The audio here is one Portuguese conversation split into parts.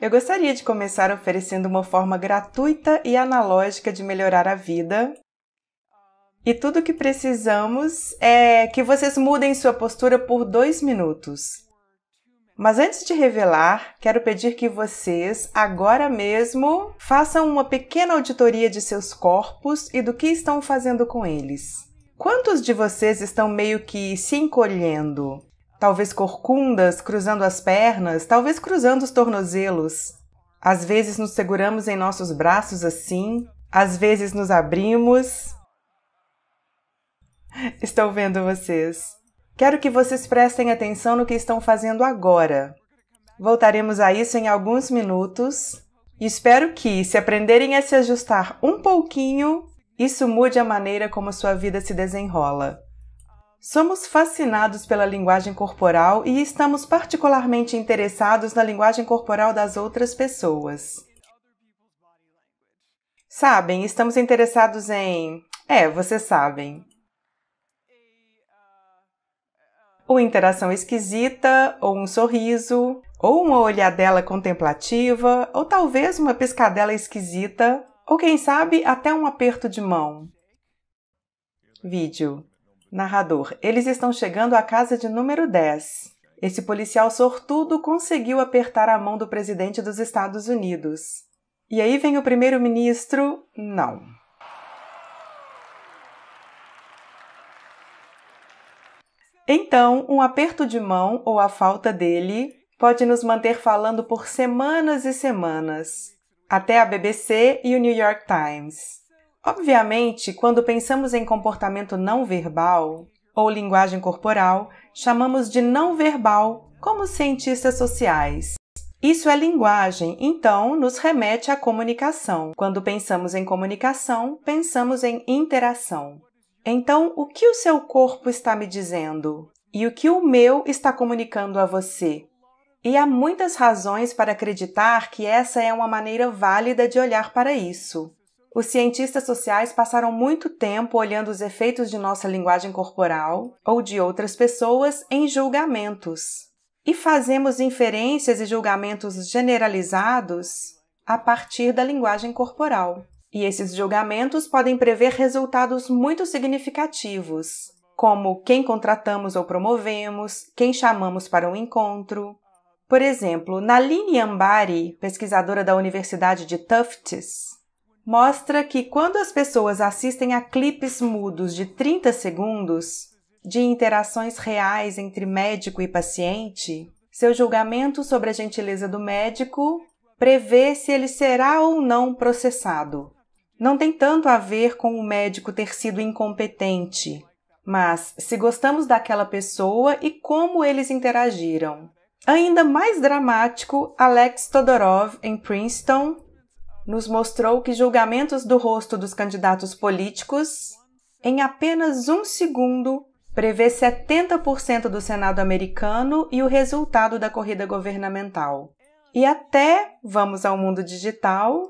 Eu gostaria de começar oferecendo uma forma gratuita e analógica de melhorar a vida. E tudo o que precisamos é que vocês mudem sua postura por dois minutos. Mas antes de revelar, quero pedir que vocês, agora mesmo, façam uma pequena auditoria de seus corpos e do que estão fazendo com eles. Quantos de vocês estão meio que se encolhendo, talvez corcundas cruzando as pernas, talvez cruzando os tornozelos. Às vezes nos seguramos em nossos braços assim, às vezes nos abrimos. Estou vendo vocês. Quero que vocês prestem atenção no que estão fazendo agora. Voltaremos a isso em alguns minutos. Espero que, se aprenderem a se ajustar um pouquinho, isso mude a maneira como sua vida se desenrola. Somos fascinados pela linguagem corporal e estamos particularmente interessados na linguagem corporal das outras pessoas. Sabem, estamos interessados em. É, vocês sabem. Ou interação esquisita, ou um sorriso, ou uma olhadela contemplativa, ou talvez uma piscadela esquisita, ou quem sabe até um aperto de mão. Vídeo. Narrador: Eles estão chegando à casa de número 10. Esse policial sortudo conseguiu apertar a mão do presidente dos Estados Unidos. E aí vem o primeiro-ministro. Não. Então, um aperto de mão ou a falta dele pode nos manter falando por semanas e semanas, até a BBC e o New York Times. Obviamente, quando pensamos em comportamento não verbal ou linguagem corporal, chamamos de não verbal como cientistas sociais. Isso é linguagem, então nos remete à comunicação. Quando pensamos em comunicação, pensamos em interação. Então, o que o seu corpo está me dizendo? E o que o meu está comunicando a você? E há muitas razões para acreditar que essa é uma maneira válida de olhar para isso. Os cientistas sociais passaram muito tempo olhando os efeitos de nossa linguagem corporal ou de outras pessoas em julgamentos. E fazemos inferências e julgamentos generalizados a partir da linguagem corporal. E esses julgamentos podem prever resultados muito significativos, como quem contratamos ou promovemos, quem chamamos para um encontro. Por exemplo, Naline Ambari, pesquisadora da Universidade de Tufts, mostra que quando as pessoas assistem a clipes mudos de 30 segundos de interações reais entre médico e paciente, seu julgamento sobre a gentileza do médico prevê se ele será ou não processado. Não tem tanto a ver com o médico ter sido incompetente, mas se gostamos daquela pessoa e como eles interagiram. Ainda mais dramático, Alex Todorov, em Princeton, nos mostrou que julgamentos do rosto dos candidatos políticos, em apenas um segundo, prevê 70% do Senado americano e o resultado da corrida governamental. E até, vamos ao mundo digital,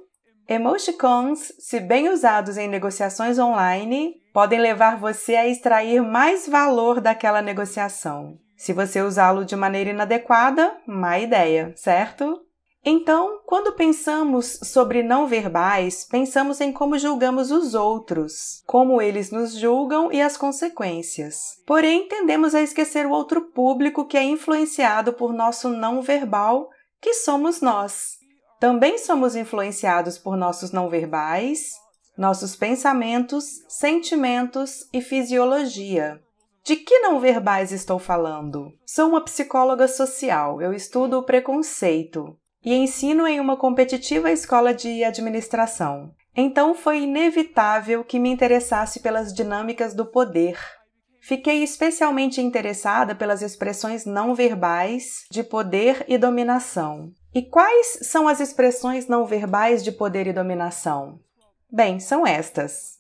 emoticons, se bem usados em negociações online, podem levar você a extrair mais valor daquela negociação. Se você usá-lo de maneira inadequada, má ideia, certo? Então, quando pensamos sobre não verbais, pensamos em como julgamos os outros, como eles nos julgam e as consequências. Porém, tendemos a esquecer o outro público que é influenciado por nosso não verbal, que somos nós. Também somos influenciados por nossos não verbais, nossos pensamentos, sentimentos e fisiologia. De que não verbais estou falando? Sou uma psicóloga social, eu estudo o preconceito e ensino em uma competitiva escola de administração. Então foi inevitável que me interessasse pelas dinâmicas do poder. Fiquei especialmente interessada pelas expressões não verbais de poder e dominação. E quais são as expressões não verbais de poder e dominação? Bem, são estas.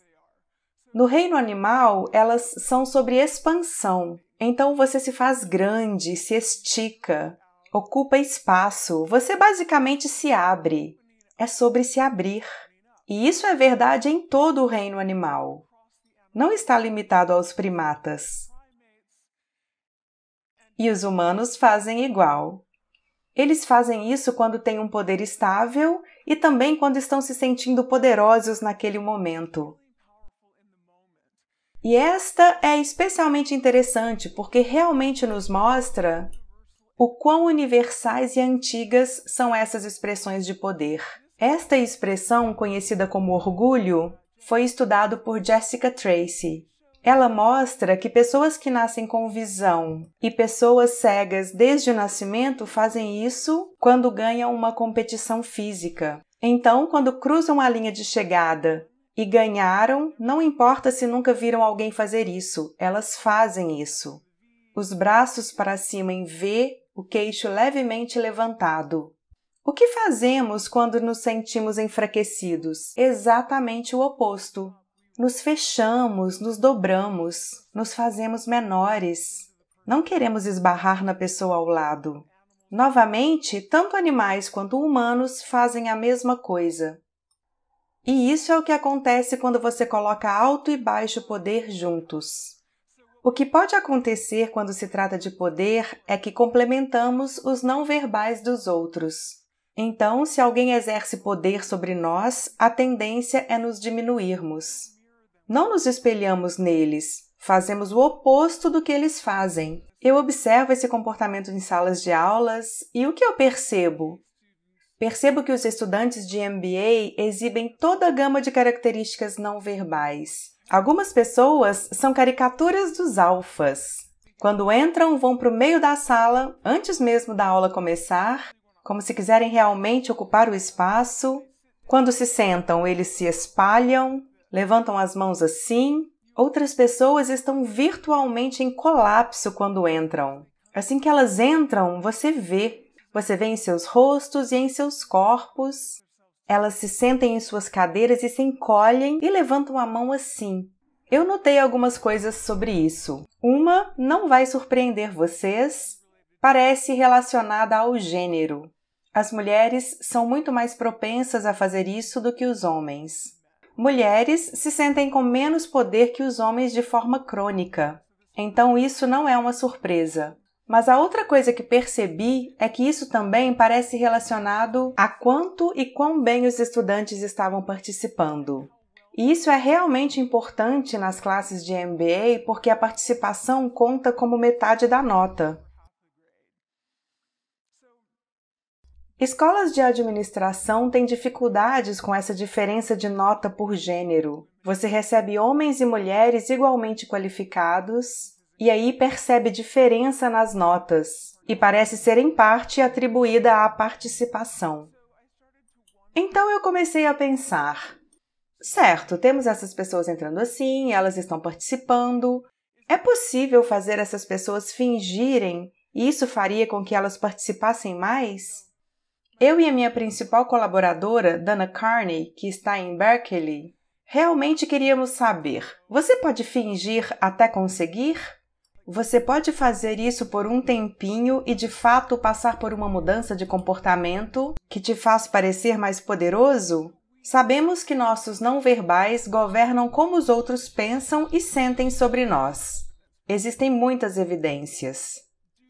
No reino animal, elas são sobre expansão. Então você se faz grande, se estica, Ocupa espaço, você basicamente se abre. É sobre se abrir. E isso é verdade em todo o reino animal. Não está limitado aos primatas. E os humanos fazem igual. Eles fazem isso quando têm um poder estável e também quando estão se sentindo poderosos naquele momento. E esta é especialmente interessante porque realmente nos mostra o quão universais e antigas são essas expressões de poder? Esta expressão, conhecida como orgulho, foi estudado por Jessica Tracy. Ela mostra que pessoas que nascem com visão e pessoas cegas desde o nascimento fazem isso quando ganham uma competição física. Então, quando cruzam a linha de chegada e ganharam, não importa se nunca viram alguém fazer isso, elas fazem isso. Os braços para cima em V o queixo levemente levantado. O que fazemos quando nos sentimos enfraquecidos? Exatamente o oposto. Nos fechamos, nos dobramos, nos fazemos menores. Não queremos esbarrar na pessoa ao lado. Novamente, tanto animais quanto humanos fazem a mesma coisa. E isso é o que acontece quando você coloca alto e baixo poder juntos. O que pode acontecer quando se trata de poder é que complementamos os não verbais dos outros. Então, se alguém exerce poder sobre nós, a tendência é nos diminuirmos. Não nos espelhamos neles, fazemos o oposto do que eles fazem. Eu observo esse comportamento em salas de aulas e o que eu percebo? Percebo que os estudantes de MBA exibem toda a gama de características não verbais. Algumas pessoas são caricaturas dos alfas. Quando entram, vão para o meio da sala, antes mesmo da aula começar, como se quiserem realmente ocupar o espaço. Quando se sentam, eles se espalham, levantam as mãos assim. Outras pessoas estão virtualmente em colapso quando entram. Assim que elas entram, você vê. Você vê em seus rostos e em seus corpos elas se sentem em suas cadeiras e se encolhem e levantam a mão assim. Eu notei algumas coisas sobre isso. Uma não vai surpreender vocês, parece relacionada ao gênero. As mulheres são muito mais propensas a fazer isso do que os homens. Mulheres se sentem com menos poder que os homens de forma crônica. Então, isso não é uma surpresa. Mas a outra coisa que percebi é que isso também parece relacionado a quanto e quão bem os estudantes estavam participando. E isso é realmente importante nas classes de MBA porque a participação conta como metade da nota. Escolas de administração têm dificuldades com essa diferença de nota por gênero. Você recebe homens e mulheres igualmente qualificados, e aí percebe diferença nas notas e parece ser em parte atribuída à participação. Então eu comecei a pensar: certo, temos essas pessoas entrando assim, elas estão participando. É possível fazer essas pessoas fingirem e isso faria com que elas participassem mais? Eu e a minha principal colaboradora, Dana Carney, que está em Berkeley, realmente queríamos saber: você pode fingir até conseguir? Você pode fazer isso por um tempinho e de fato passar por uma mudança de comportamento que te faz parecer mais poderoso? Sabemos que nossos não verbais governam como os outros pensam e sentem sobre nós. Existem muitas evidências.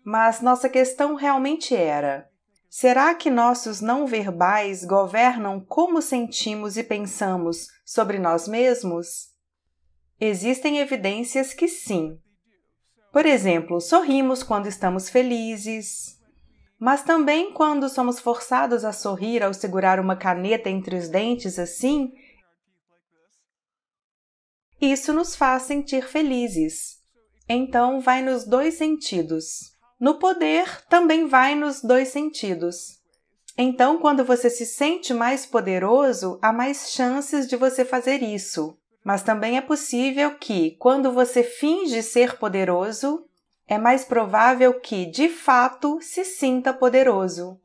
Mas nossa questão realmente era: será que nossos não verbais governam como sentimos e pensamos sobre nós mesmos? Existem evidências que sim, por exemplo, sorrimos quando estamos felizes, mas também quando somos forçados a sorrir ao segurar uma caneta entre os dentes assim, isso nos faz sentir felizes. Então, vai nos dois sentidos. No poder, também vai nos dois sentidos. Então, quando você se sente mais poderoso, há mais chances de você fazer isso. Mas também é possível que, quando você finge ser poderoso, é mais provável que, de fato, se sinta poderoso.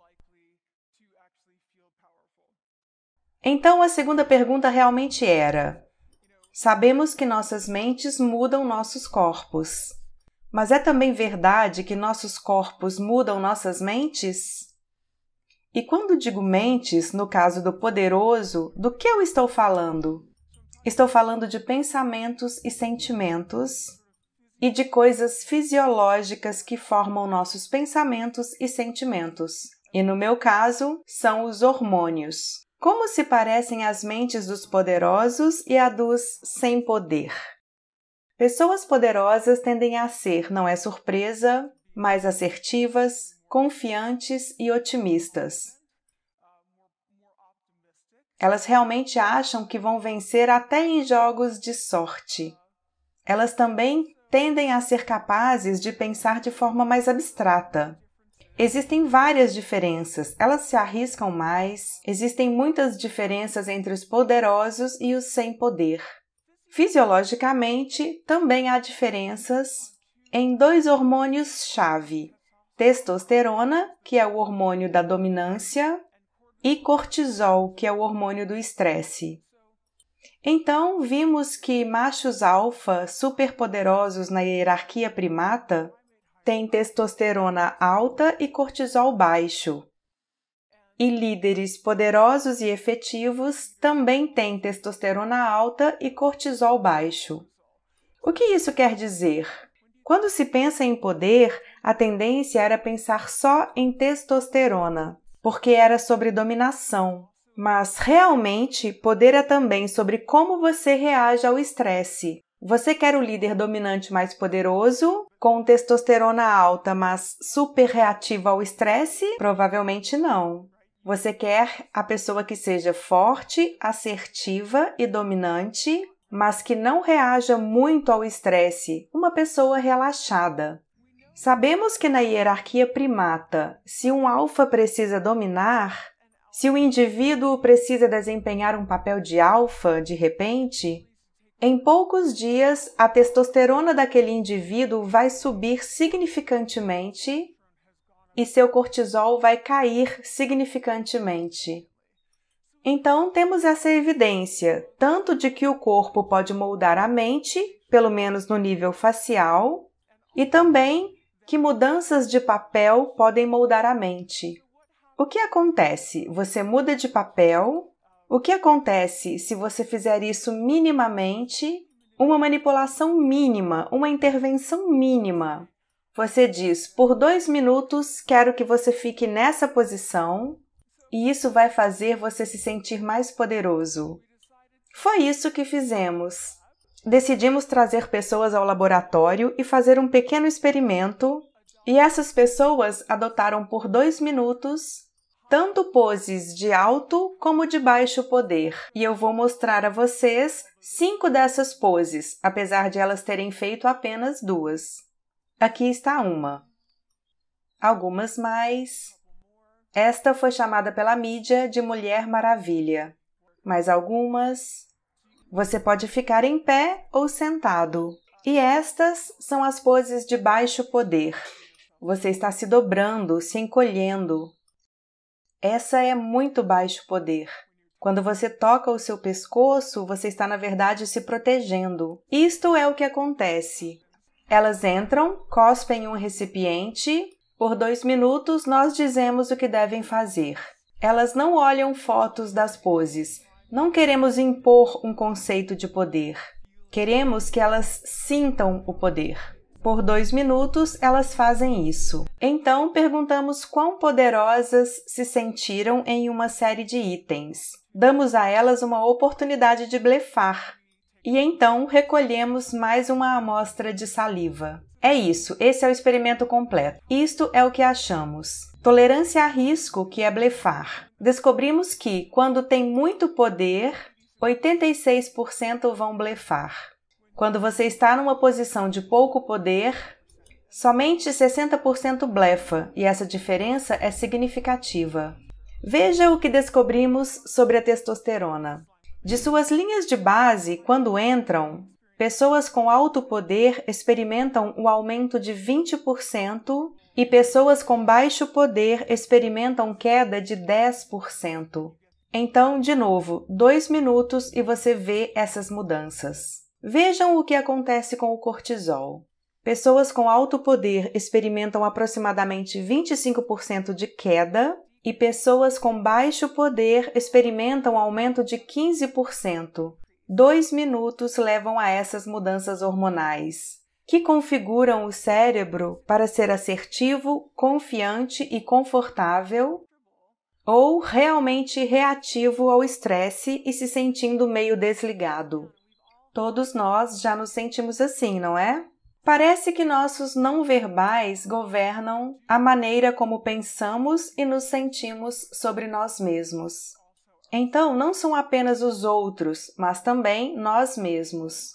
Então, a segunda pergunta realmente era: Sabemos que nossas mentes mudam nossos corpos. Mas é também verdade que nossos corpos mudam nossas mentes? E quando digo mentes, no caso do poderoso, do que eu estou falando? Estou falando de pensamentos e sentimentos e de coisas fisiológicas que formam nossos pensamentos e sentimentos. E no meu caso, são os hormônios. Como se parecem as mentes dos poderosos e a dos sem poder? Pessoas poderosas tendem a ser, não é surpresa, mais assertivas, confiantes e otimistas. Elas realmente acham que vão vencer até em jogos de sorte. Elas também tendem a ser capazes de pensar de forma mais abstrata. Existem várias diferenças, elas se arriscam mais, existem muitas diferenças entre os poderosos e os sem poder. Fisiologicamente, também há diferenças em dois hormônios-chave: testosterona, que é o hormônio da dominância, e cortisol, que é o hormônio do estresse. Então, vimos que machos alfa superpoderosos na hierarquia primata têm testosterona alta e cortisol baixo. E líderes poderosos e efetivos também têm testosterona alta e cortisol baixo. O que isso quer dizer? Quando se pensa em poder, a tendência era pensar só em testosterona porque era sobre dominação. Mas realmente, poder é também sobre como você reage ao estresse. Você quer o líder dominante mais poderoso, com testosterona alta, mas super reativo ao estresse? Provavelmente não. Você quer a pessoa que seja forte, assertiva e dominante, mas que não reaja muito ao estresse, uma pessoa relaxada. Sabemos que na hierarquia primata, se um alfa precisa dominar, se o indivíduo precisa desempenhar um papel de alfa de repente, em poucos dias a testosterona daquele indivíduo vai subir significantemente e seu cortisol vai cair significantemente. Então, temos essa evidência, tanto de que o corpo pode moldar a mente, pelo menos no nível facial, e também que mudanças de papel podem moldar a mente? O que acontece? Você muda de papel? O que acontece se você fizer isso minimamente? Uma manipulação mínima, uma intervenção mínima. Você diz: por dois minutos quero que você fique nessa posição, e isso vai fazer você se sentir mais poderoso. Foi isso que fizemos decidimos trazer pessoas ao laboratório e fazer um pequeno experimento, e essas pessoas adotaram por dois minutos tanto poses de alto como de baixo poder. E eu vou mostrar a vocês cinco dessas poses, apesar de elas terem feito apenas duas. Aqui está uma. Algumas mais. Esta foi chamada pela mídia de Mulher Maravilha. Mais algumas. Você pode ficar em pé ou sentado. E estas são as poses de baixo poder. Você está se dobrando, se encolhendo. Essa é muito baixo poder. Quando você toca o seu pescoço, você está na verdade se protegendo. Isto é o que acontece. Elas entram, cospem um recipiente. Por dois minutos, nós dizemos o que devem fazer. Elas não olham fotos das poses, não queremos impor um conceito de poder. Queremos que elas sintam o poder. Por dois minutos elas fazem isso. Então perguntamos quão poderosas se sentiram em uma série de itens. Damos a elas uma oportunidade de blefar. E então recolhemos mais uma amostra de saliva. É isso, esse é o experimento completo. Isto é o que achamos. Tolerância a risco, que é blefar. Descobrimos que, quando tem muito poder, 86% vão blefar. Quando você está numa posição de pouco poder, somente 60% blefa, e essa diferença é significativa. Veja o que descobrimos sobre a testosterona. De suas linhas de base, quando entram, Pessoas com alto poder experimentam o aumento de 20% e pessoas com baixo poder experimentam queda de 10%. Então, de novo, dois minutos e você vê essas mudanças. Vejam o que acontece com o cortisol. Pessoas com alto poder experimentam aproximadamente 25% de queda e pessoas com baixo poder experimentam aumento de 15% dois minutos levam a essas mudanças hormonais, que configuram o cérebro para ser assertivo, confiante e confortável, ou realmente reativo ao estresse e se sentindo meio desligado. Todos nós já nos sentimos assim, não é? Parece que nossos não verbais governam a maneira como pensamos e nos sentimos sobre nós mesmos. Então, não são apenas os outros, mas também nós mesmos.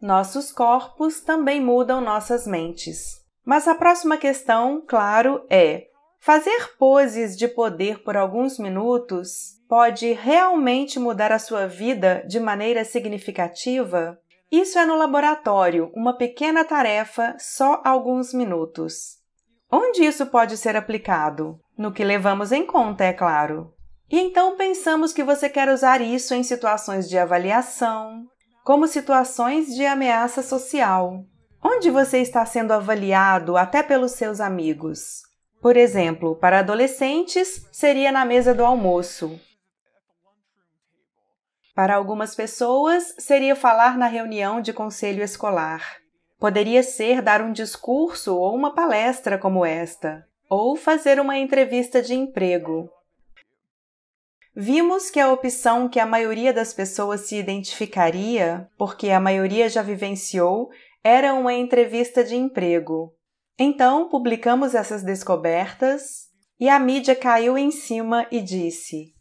Nossos corpos também mudam nossas mentes. Mas a próxima questão, claro, é: fazer poses de poder por alguns minutos pode realmente mudar a sua vida de maneira significativa? Isso é no laboratório, uma pequena tarefa, só alguns minutos. Onde isso pode ser aplicado? No que levamos em conta, é claro. E então pensamos que você quer usar isso em situações de avaliação, como situações de ameaça social, onde você está sendo avaliado até pelos seus amigos. Por exemplo, para adolescentes, seria na mesa do almoço. Para algumas pessoas, seria falar na reunião de conselho escolar. Poderia ser dar um discurso ou uma palestra como esta, ou fazer uma entrevista de emprego. Vimos que a opção que a maioria das pessoas se identificaria, porque a maioria já vivenciou, era uma entrevista de emprego. Então, publicamos essas descobertas e a mídia caiu em cima e disse: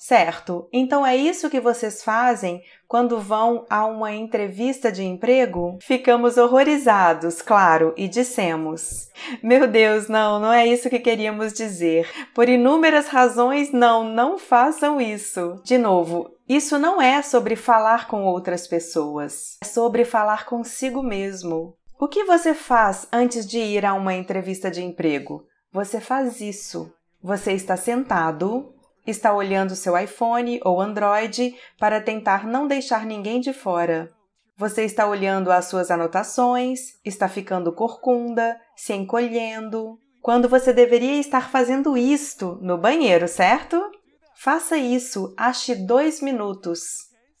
Certo, então é isso que vocês fazem quando vão a uma entrevista de emprego? Ficamos horrorizados, claro, e dissemos: Meu Deus, não, não é isso que queríamos dizer. Por inúmeras razões, não, não façam isso. De novo, isso não é sobre falar com outras pessoas, é sobre falar consigo mesmo. O que você faz antes de ir a uma entrevista de emprego? Você faz isso. Você está sentado, está olhando seu iPhone ou Android para tentar não deixar ninguém de fora. Você está olhando as suas anotações, está ficando corcunda, se encolhendo. Quando você deveria estar fazendo isto no banheiro, certo? Faça isso, ache dois minutos.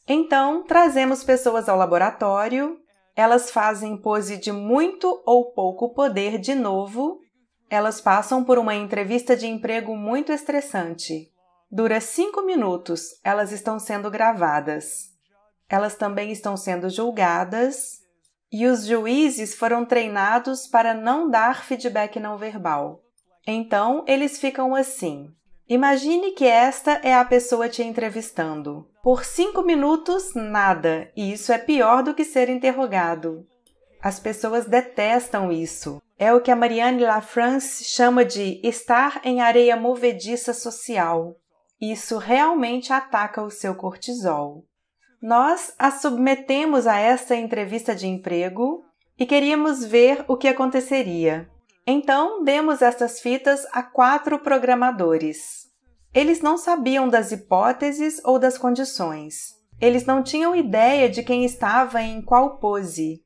Então, trazemos pessoas ao laboratório, elas fazem pose de muito ou pouco poder de novo, elas passam por uma entrevista de emprego muito estressante dura cinco minutos. Elas estão sendo gravadas. Elas também estão sendo julgadas e os juízes foram treinados para não dar feedback não verbal. Então, eles ficam assim. Imagine que esta é a pessoa te entrevistando. Por cinco minutos, nada, e isso é pior do que ser interrogado. As pessoas detestam isso. É o que a Marianne LaFrance chama de estar em areia movediça social. Isso realmente ataca o seu cortisol. Nós a submetemos a esta entrevista de emprego e queríamos ver o que aconteceria. Então, demos estas fitas a quatro programadores. Eles não sabiam das hipóteses ou das condições. Eles não tinham ideia de quem estava em qual pose.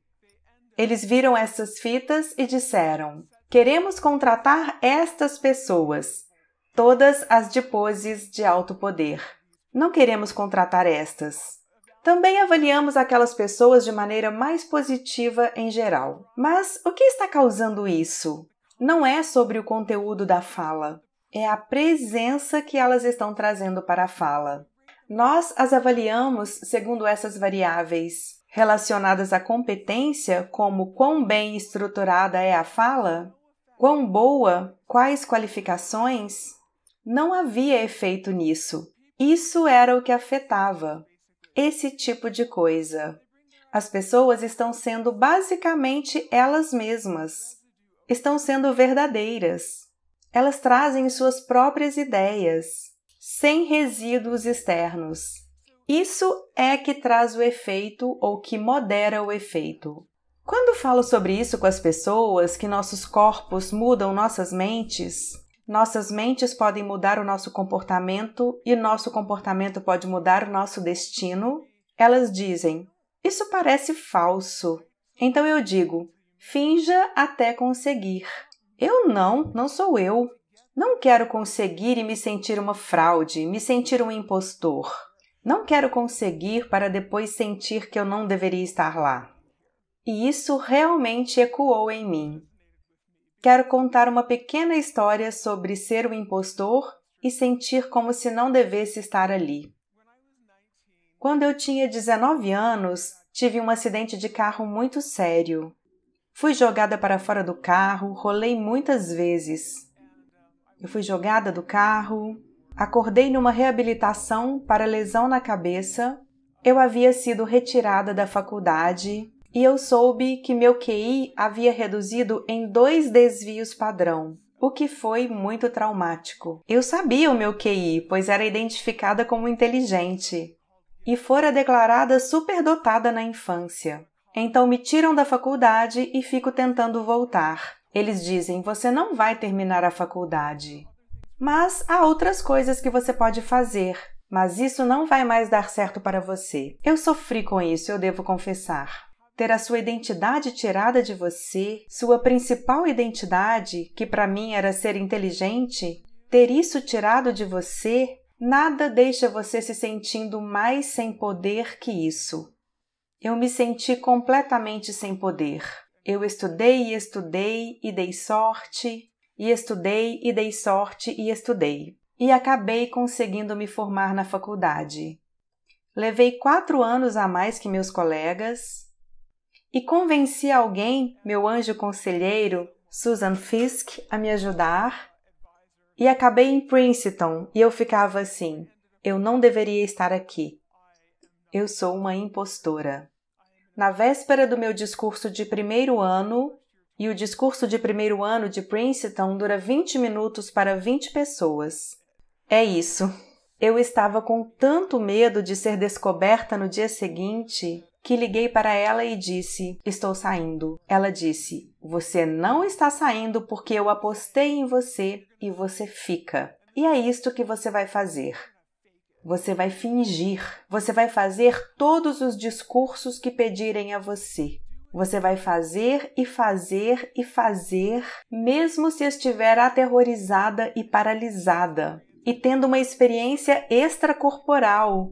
Eles viram essas fitas e disseram: Queremos contratar estas pessoas todas as de poses de alto poder. Não queremos contratar estas. Também avaliamos aquelas pessoas de maneira mais positiva em geral. Mas o que está causando isso? Não é sobre o conteúdo da fala, é a presença que elas estão trazendo para a fala. Nós as avaliamos segundo essas variáveis relacionadas à competência, como quão bem estruturada é a fala, quão boa, quais qualificações, não havia efeito nisso. Isso era o que afetava. Esse tipo de coisa. As pessoas estão sendo basicamente elas mesmas. Estão sendo verdadeiras. Elas trazem suas próprias ideias, sem resíduos externos. Isso é que traz o efeito ou que modera o efeito. Quando falo sobre isso com as pessoas, que nossos corpos mudam nossas mentes, nossas mentes podem mudar o nosso comportamento e nosso comportamento pode mudar o nosso destino. Elas dizem: Isso parece falso. Então eu digo: Finja até conseguir. Eu não, não sou eu. Não quero conseguir e me sentir uma fraude, me sentir um impostor. Não quero conseguir para depois sentir que eu não deveria estar lá. E isso realmente ecoou em mim quero contar uma pequena história sobre ser um impostor e sentir como se não devesse estar ali. Quando eu tinha 19 anos, tive um acidente de carro muito sério. Fui jogada para fora do carro, rolei muitas vezes. Eu fui jogada do carro, acordei numa reabilitação para lesão na cabeça. Eu havia sido retirada da faculdade e eu soube que meu QI havia reduzido em dois desvios padrão, o que foi muito traumático. Eu sabia o meu QI, pois era identificada como inteligente e fora declarada superdotada na infância. Então me tiram da faculdade e fico tentando voltar. Eles dizem: você não vai terminar a faculdade. Mas há outras coisas que você pode fazer, mas isso não vai mais dar certo para você. Eu sofri com isso, eu devo confessar ter a sua identidade tirada de você, sua principal identidade, que para mim era ser inteligente, ter isso tirado de você, nada deixa você se sentindo mais sem poder que isso. Eu me senti completamente sem poder. Eu estudei e estudei e dei sorte, e estudei e dei sorte e estudei, e acabei conseguindo me formar na faculdade. Levei quatro anos a mais que meus colegas, e convenci alguém, meu anjo conselheiro, Susan Fisk, a me ajudar. E acabei em Princeton e eu ficava assim: eu não deveria estar aqui. Eu sou uma impostora. Na véspera do meu discurso de primeiro ano, e o discurso de primeiro ano de Princeton dura 20 minutos para 20 pessoas. É isso. Eu estava com tanto medo de ser descoberta no dia seguinte que liguei para ela e disse: Estou saindo. Ela disse: Você não está saindo porque eu apostei em você e você fica. E é isto que você vai fazer. Você vai fingir. Você vai fazer todos os discursos que pedirem a você. Você vai fazer e fazer e fazer, mesmo se estiver aterrorizada e paralisada, e tendo uma experiência extracorporal,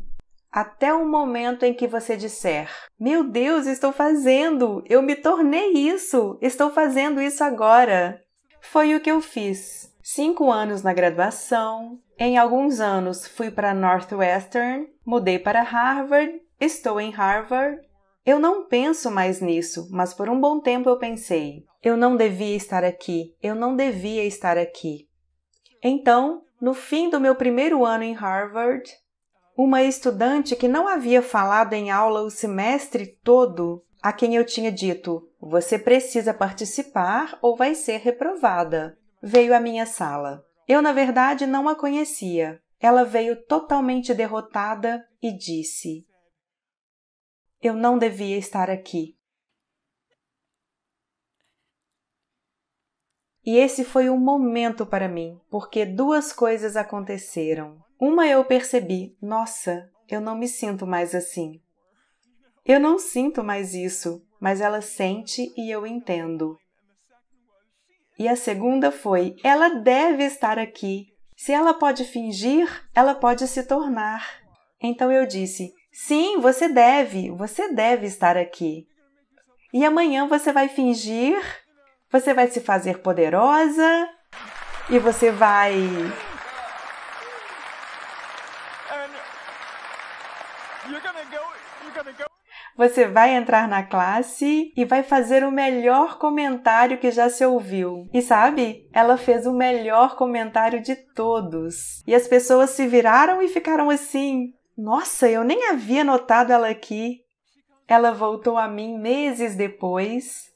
até o momento em que você disser: Meu Deus, estou fazendo! Eu me tornei isso! Estou fazendo isso agora! Foi o que eu fiz. Cinco anos na graduação, em alguns anos fui para Northwestern, mudei para Harvard, estou em Harvard. Eu não penso mais nisso, mas por um bom tempo eu pensei: eu não devia estar aqui, eu não devia estar aqui. Então, no fim do meu primeiro ano em Harvard, uma estudante que não havia falado em aula o semestre todo, a quem eu tinha dito: Você precisa participar ou vai ser reprovada, veio à minha sala. Eu, na verdade, não a conhecia. Ela veio totalmente derrotada e disse: Eu não devia estar aqui. E esse foi um momento para mim, porque duas coisas aconteceram. Uma eu percebi, nossa, eu não me sinto mais assim. Eu não sinto mais isso, mas ela sente e eu entendo. E a segunda foi, ela deve estar aqui. Se ela pode fingir, ela pode se tornar. Então eu disse: sim, você deve, você deve estar aqui. E amanhã você vai fingir você vai se fazer poderosa e você vai. Você vai entrar na classe e vai fazer o melhor comentário que já se ouviu. E sabe? Ela fez o melhor comentário de todos. E as pessoas se viraram e ficaram assim: Nossa, eu nem havia notado ela aqui. Ela voltou a mim meses depois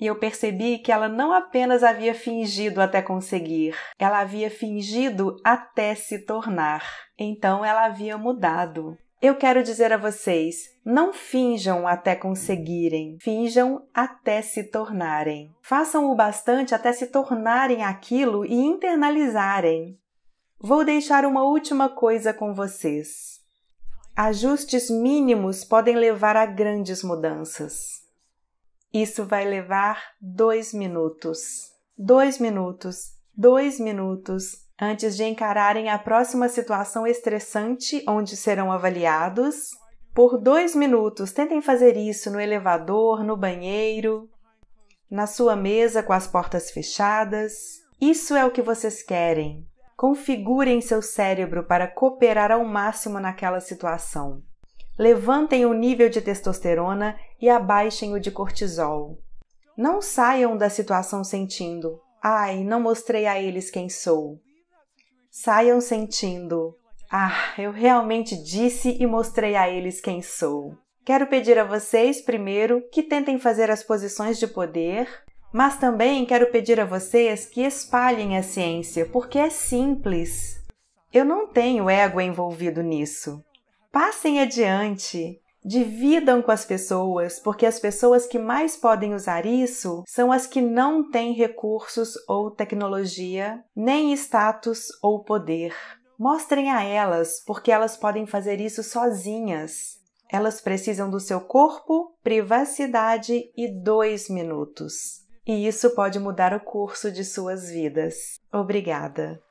e eu percebi que ela não apenas havia fingido até conseguir, ela havia fingido até se tornar. Então ela havia mudado. Eu quero dizer a vocês: não finjam até conseguirem, finjam até se tornarem. Façam o bastante até se tornarem aquilo e internalizarem. Vou deixar uma última coisa com vocês. Ajustes mínimos podem levar a grandes mudanças. Isso vai levar dois minutos. Dois minutos. Dois minutos antes de encararem a próxima situação estressante onde serão avaliados. Por dois minutos, tentem fazer isso no elevador, no banheiro, na sua mesa com as portas fechadas. Isso é o que vocês querem. Configurem seu cérebro para cooperar ao máximo naquela situação levantem o nível de testosterona e abaixem o de cortisol. Não saiam da situação sentindo, ai, não mostrei a eles quem sou. Saiam sentindo, ah, eu realmente disse e mostrei a eles quem sou. Quero pedir a vocês, primeiro, que tentem fazer as posições de poder, mas também quero pedir a vocês que espalhem a ciência, porque é simples. Eu não tenho ego envolvido nisso. Passem adiante. Dividam com as pessoas, porque as pessoas que mais podem usar isso são as que não têm recursos ou tecnologia, nem status ou poder. Mostrem a elas, porque elas podem fazer isso sozinhas. Elas precisam do seu corpo, privacidade e dois minutos. E isso pode mudar o curso de suas vidas. Obrigada.